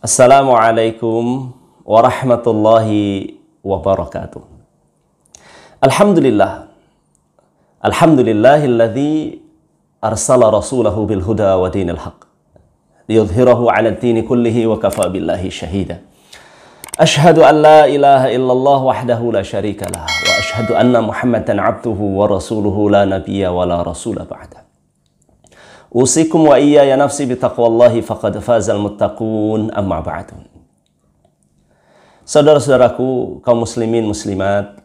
السلام عليكم ورحمة الله وبركاته الحمد لله الحمد لله الذي أرسل رسوله بالهدى ودين الحق ليظهره على الدين كله وكفى بالله شهيدا أشهد أن لا إله إلا الله وحده لا شريك له وأشهد أن محمدا عبده ورسوله لا نبي ولا رسول بعده Usikum wa iya ya nafsi bitaqwallahi faqad fazal muttaqun amma ba'du. Saudara-saudaraku, kaum muslimin muslimat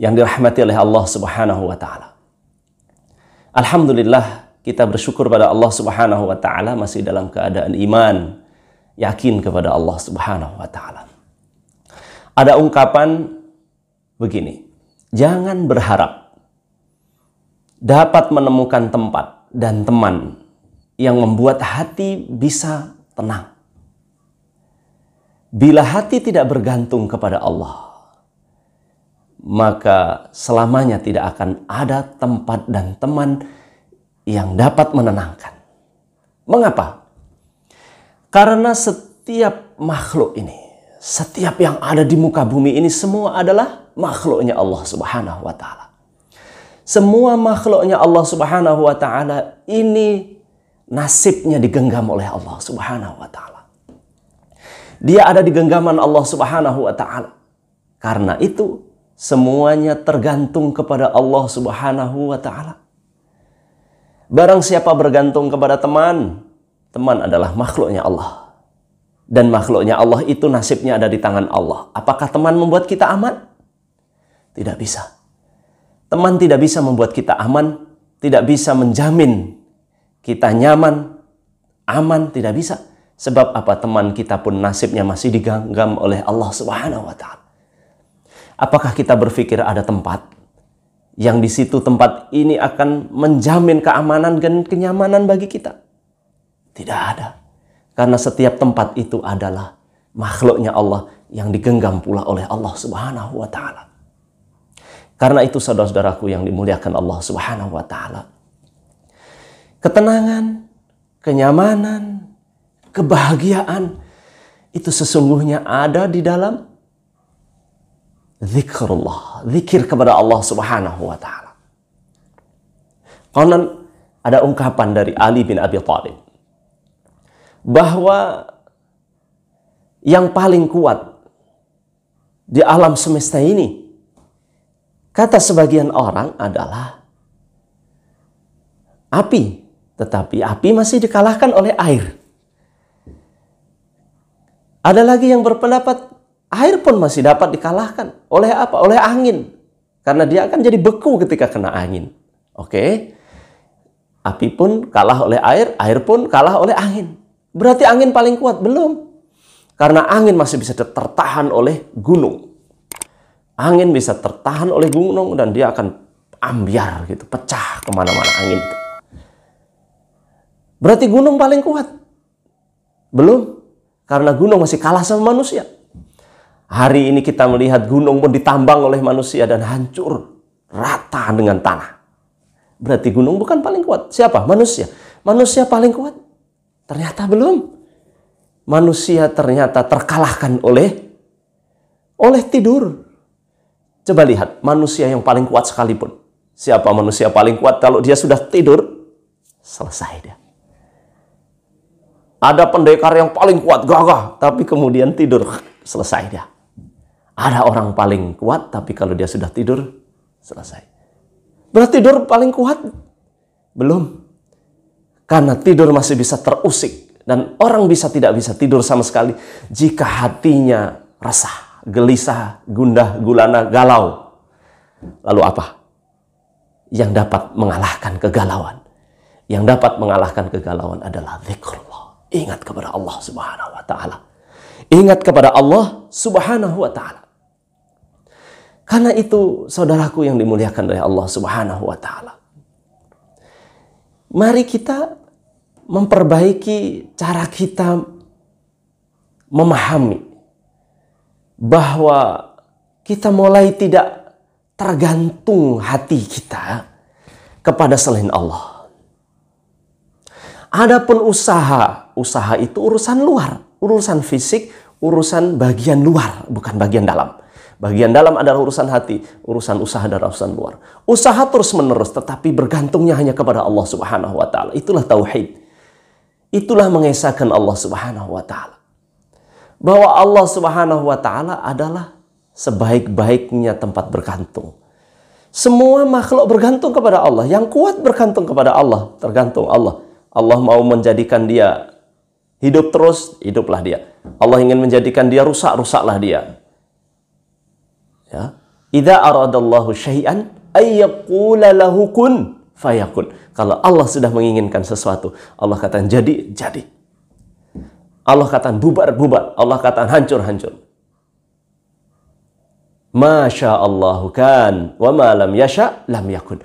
yang dirahmati oleh Allah Subhanahu wa taala. Alhamdulillah kita bersyukur pada Allah Subhanahu wa taala masih dalam keadaan iman, yakin kepada Allah Subhanahu wa taala. Ada ungkapan begini, jangan berharap dapat menemukan tempat dan teman yang membuat hati bisa tenang. Bila hati tidak bergantung kepada Allah, maka selamanya tidak akan ada tempat dan teman yang dapat menenangkan. Mengapa? Karena setiap makhluk ini, setiap yang ada di muka bumi ini semua adalah makhluknya Allah Subhanahu wa taala. Semua makhluknya Allah Subhanahu wa taala ini nasibnya digenggam oleh Allah Subhanahu wa taala. Dia ada di genggaman Allah Subhanahu wa taala. Karena itu semuanya tergantung kepada Allah Subhanahu wa taala. Barang siapa bergantung kepada teman, teman adalah makhluknya Allah. Dan makhluknya Allah itu nasibnya ada di tangan Allah. Apakah teman membuat kita aman? Tidak bisa. Teman tidak bisa membuat kita aman, tidak bisa menjamin kita nyaman, aman, tidak bisa. Sebab apa teman kita pun nasibnya masih digenggam oleh Allah Subhanahu wa taala. Apakah kita berpikir ada tempat yang di situ tempat ini akan menjamin keamanan dan kenyamanan bagi kita? Tidak ada. Karena setiap tempat itu adalah makhluknya Allah yang digenggam pula oleh Allah Subhanahu wa taala. Karena itu saudara-saudaraku yang dimuliakan Allah Subhanahu wa taala. Ketenangan, kenyamanan, kebahagiaan itu sesungguhnya ada di dalam zikrullah, zikir kepada Allah Subhanahu wa taala. Konon ada ungkapan dari Ali bin Abi Thalib bahwa yang paling kuat di alam semesta ini Kata sebagian orang adalah api, tetapi api masih dikalahkan oleh air. Ada lagi yang berpendapat air pun masih dapat dikalahkan oleh apa? Oleh angin. Karena dia akan jadi beku ketika kena angin. Oke. Okay? Api pun kalah oleh air, air pun kalah oleh angin. Berarti angin paling kuat belum? Karena angin masih bisa tertahan oleh gunung. Angin bisa tertahan oleh gunung dan dia akan ambiar gitu, pecah kemana-mana angin itu. Berarti gunung paling kuat. Belum, karena gunung masih kalah sama manusia. Hari ini kita melihat gunung pun ditambang oleh manusia dan hancur rata dengan tanah. Berarti gunung bukan paling kuat. Siapa? Manusia. Manusia paling kuat. Ternyata belum. Manusia ternyata terkalahkan oleh oleh tidur. Coba lihat manusia yang paling kuat sekalipun. Siapa manusia paling kuat kalau dia sudah tidur? Selesai dia. Ada pendekar yang paling kuat, gagah, tapi kemudian tidur, selesai dia. Ada orang paling kuat, tapi kalau dia sudah tidur, selesai. Berarti tidur paling kuat? Belum. Karena tidur masih bisa terusik. Dan orang bisa tidak bisa tidur sama sekali jika hatinya resah gelisah, gundah, gulana, galau. Lalu apa? Yang dapat mengalahkan kegalauan. Yang dapat mengalahkan kegalauan adalah zikrullah. Ingat kepada Allah Subhanahu wa taala. Ingat kepada Allah Subhanahu wa taala. Karena itu saudaraku yang dimuliakan oleh Allah Subhanahu wa taala. Mari kita memperbaiki cara kita memahami bahwa kita mulai tidak tergantung hati kita kepada selain Allah. Adapun usaha, usaha itu urusan luar, urusan fisik, urusan bagian luar, bukan bagian dalam. Bagian dalam adalah urusan hati, urusan usaha adalah urusan luar. Usaha terus-menerus tetapi bergantungnya hanya kepada Allah Subhanahu wa taala. Itulah tauhid. Itulah mengesahkan Allah Subhanahu wa taala bahwa Allah Subhanahu wa taala adalah sebaik-baiknya tempat bergantung. Semua makhluk bergantung kepada Allah, yang kuat bergantung kepada Allah, tergantung Allah. Allah mau menjadikan dia hidup terus, hiduplah dia. Allah ingin menjadikan dia rusak, rusaklah dia. Ya. Idza aradallahu syai'an ayyaqula lahu fayakun. Kalau Allah sudah menginginkan sesuatu, Allah katakan jadi, jadi. Allah katakan bubar-bubar. Allah katakan hancur-hancur. Masya Allah kan. Wa ma lam yasha lam yakun.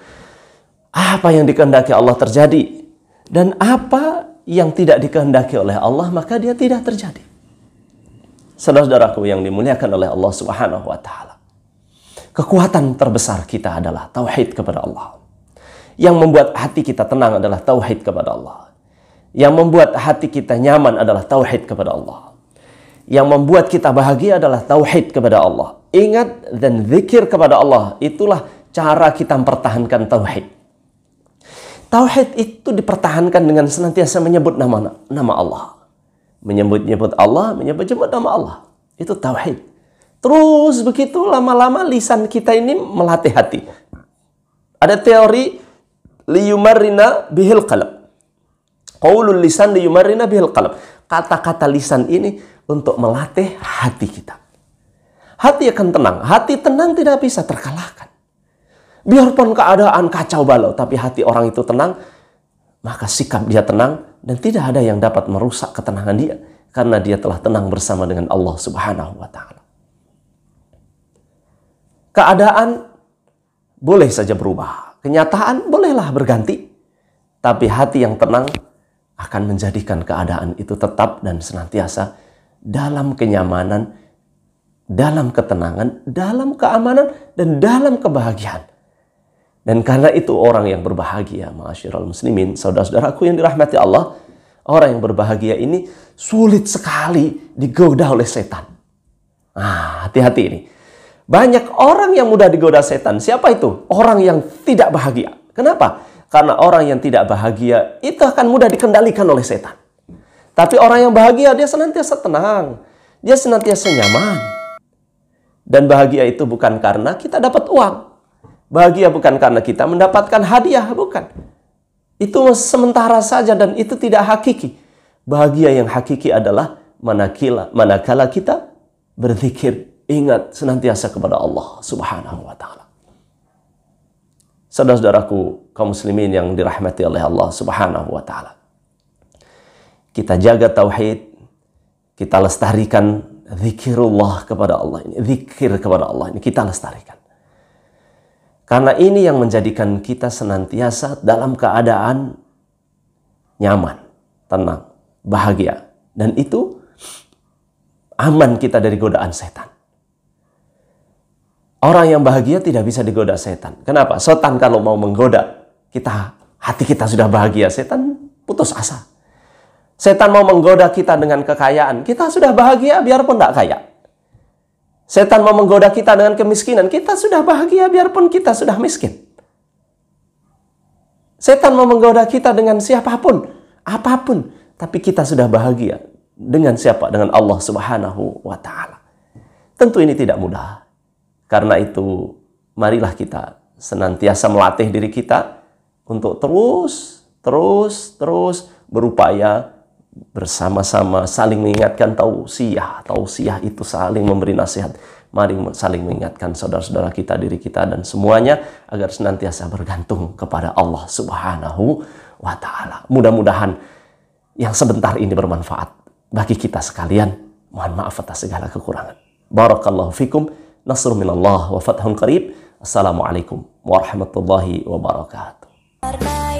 Apa yang dikehendaki Allah terjadi. Dan apa yang tidak dikehendaki oleh Allah maka dia tidak terjadi. Saudara-saudaraku yang dimuliakan oleh Allah Subhanahu wa taala. Kekuatan terbesar kita adalah tauhid kepada Allah. Yang membuat hati kita tenang adalah tauhid kepada Allah. Yang membuat hati kita nyaman adalah tauhid kepada Allah. Yang membuat kita bahagia adalah tauhid kepada Allah. Ingat dan zikir kepada Allah, itulah cara kita mempertahankan tauhid. Tauhid itu dipertahankan dengan senantiasa menyebut nama nama Allah. Menyebut-nyebut Allah, menyebut-nyebut nama Allah. Itu tauhid. Terus begitu lama-lama lisan kita ini melatih hati. Ada teori liyumarina bihil qalb Qaulul lisan yumarrina bihil qalb. Kata-kata lisan ini untuk melatih hati kita. Hati akan tenang. Hati tenang tidak bisa terkalahkan. Biarpun keadaan kacau balau, tapi hati orang itu tenang, maka sikap dia tenang dan tidak ada yang dapat merusak ketenangan dia karena dia telah tenang bersama dengan Allah Subhanahu wa taala. Keadaan boleh saja berubah, kenyataan bolehlah berganti, tapi hati yang tenang akan menjadikan keadaan itu tetap dan senantiasa dalam kenyamanan, dalam ketenangan, dalam keamanan, dan dalam kebahagiaan. Dan karena itu orang yang berbahagia, ma'asyiral muslimin, saudara-saudaraku yang dirahmati Allah, orang yang berbahagia ini sulit sekali digoda oleh setan. Ah, hati-hati ini. Banyak orang yang mudah digoda setan. Siapa itu? Orang yang tidak bahagia. Kenapa? Karena orang yang tidak bahagia itu akan mudah dikendalikan oleh setan. Tapi orang yang bahagia dia senantiasa tenang, dia senantiasa nyaman. Dan bahagia itu bukan karena kita dapat uang. Bahagia bukan karena kita mendapatkan hadiah, bukan. Itu sementara saja dan itu tidak hakiki. Bahagia yang hakiki adalah manakala manakala kita berzikir, ingat senantiasa kepada Allah Subhanahu wa taala. Saudara-saudaraku, kaum muslimin yang dirahmati oleh Allah Subhanahu wa taala. Kita jaga tauhid, kita lestarikan zikirullah kepada Allah ini, zikir kepada Allah ini kita lestarikan. Karena ini yang menjadikan kita senantiasa dalam keadaan nyaman, tenang, bahagia. Dan itu aman kita dari godaan setan. Orang yang bahagia tidak bisa digoda setan. Kenapa? Setan kalau mau menggoda, kita hati kita sudah bahagia, setan putus asa. Setan mau menggoda kita dengan kekayaan, kita sudah bahagia biarpun tidak kaya. Setan mau menggoda kita dengan kemiskinan, kita sudah bahagia biarpun kita sudah miskin. Setan mau menggoda kita dengan siapapun, apapun, tapi kita sudah bahagia dengan siapa? Dengan Allah Subhanahu wa taala. Tentu ini tidak mudah. Karena itu, marilah kita senantiasa melatih diri kita untuk terus, terus, terus berupaya bersama-sama saling mengingatkan tausiah. Tausiah itu saling memberi nasihat. Mari saling mengingatkan saudara-saudara kita, diri kita, dan semuanya agar senantiasa bergantung kepada Allah Subhanahu wa Ta'ala. Mudah-mudahan yang sebentar ini bermanfaat bagi kita sekalian. Mohon maaf atas segala kekurangan. Barakallahu fikum. Nasrul minallah wa fathun qarib. Assalamualaikum warahmatullahi wabarakatuh. Bye.